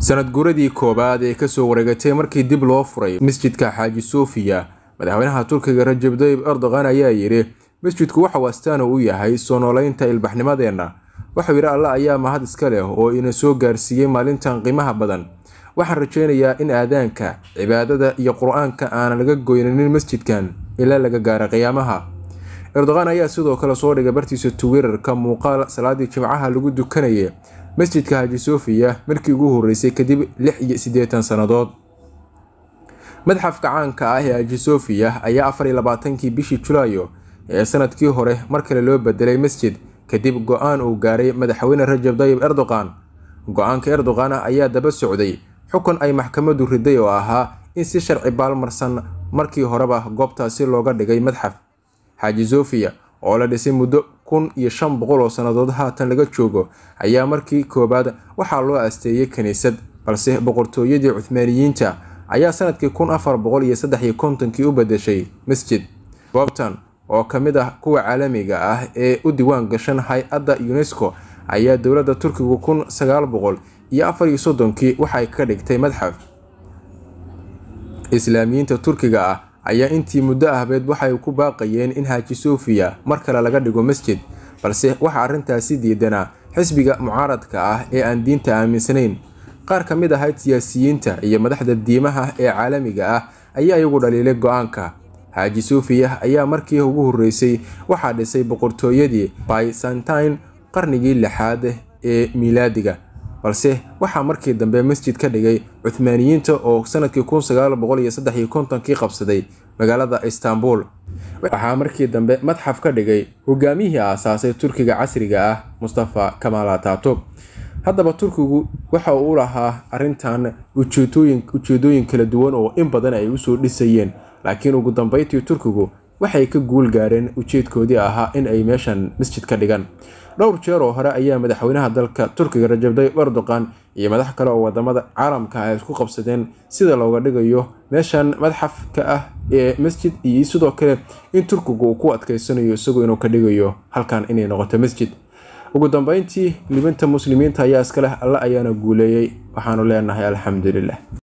sanad guuradii koowaad ee kasoo wareegatay markii dib loo furay masjidka xaaji sofiya madaxweynaha turkiga rajab dayib erdogan ayaa yidhi masjidku waxau astaan u yahay soo noolaynta ilbaxnimadeenna waxuu yidhi alla ayaa mahad iska leh oo ina soo gaarsiiyey maalintan qiimaha badan waxaan rajaynayaa in aadaanka cibaadada iyo qur-aanka aanan laga goynanin masjidkan ilaa laga gaara qiyaamaha erdogan ayaa sidoo kale soo dhigay bartiisa tuwitarka muuqaal salaadii jimcaha lagu dukanayay masjidka xaaji sofiya markii ugu horreysay kadib lix iyo siddeetan sannadood madxafka caanka ah ee xaaji sofiya ayaa afar iyo labaatankii bishii julaayo ee sanadkii hore mar kale loo bedelay masjid kadib go'aan uu gaaray madaxweyne rajab dayib erdoqan go-aanka erdoqan ayaa daba socday xukun ay maxkamaddu riday oo ahaa in si sharci baalmarsan markii horeba goobtaasi looga dhigay madxaf xaaji sofiya oo la dhisay muddo kun iyo shan boqol oo sannadood haatan laga joogo ayaa markii koowaad waxaa loo asteeyey kiniisad balse boqortooyadii cuhmaaniyiinta ayaa sanadkii kun afar boqol iyo saddex iyo kontonkii u bedeshay masjid goobtan oo ka mid ah kuwa caalamiga ah ee u diwaan gashan hay-adda unesco ayaa dowladda turkigu kun sagaal boqol iyo afar iyo soddonkii waxay ka dhigtay madxaf islaamiyiinta turkiga ah ayaa intii muddo ahbeed waxay ku baaqayeen in haaji soofiya mar kale laga dhigo masjid balse waxaa arrintaasi diidanaa xisbiga mucaaradka ah ee aan diinta aaminsanayn qaar ka mid ahayd siyaasiyiinta iyo madaxda diimaha ee caalamiga ah ayaa iyagu dhaliilay go-aanka xaaji suufiya ayaa markii ugu horreysay waxaa dhisay boqortooyadii bysantin qarnigii lixaad ee miilaadiga balse waxaa markii dambe masjid ka dhigay cuhmaaniyiinta oo sanadkii kun sagaal boqol iyo saddex iyo kontonkii qabsaday magaalada istanbul waxaa markii dambe madxaf ka dhigay hogaamiyihii aasaasay turkiga casriga ah mustafa kamaal haddaba turkigu waxa uu lahaa arrintan ujeedooyin kala duwan oo in badan ay usoo dhisayeen laakiin ugu dambeyntii turkigu waxay ka guul gaareen ujeedkoodii ahaa in ay meeshan masjid ka dhigaan dhowr jeer oo hore ayaa madaxweynaha dalka turkiga rajab tayib erdoqan iyo madax kale oo wadamada caalamka ay isku qabsadeen sida looga dhigayo meeshan madxafka ah ee masjid iyo sidoo kale in turkigu uu ku adkaysanayo isagoo inuu ka dhigayo halkan inay noqoto masjid ugu dambeyntii libinta muslimiinta ayaa iska leh alle ayaana guuleeyey waxaanu leenahay alxamdulilah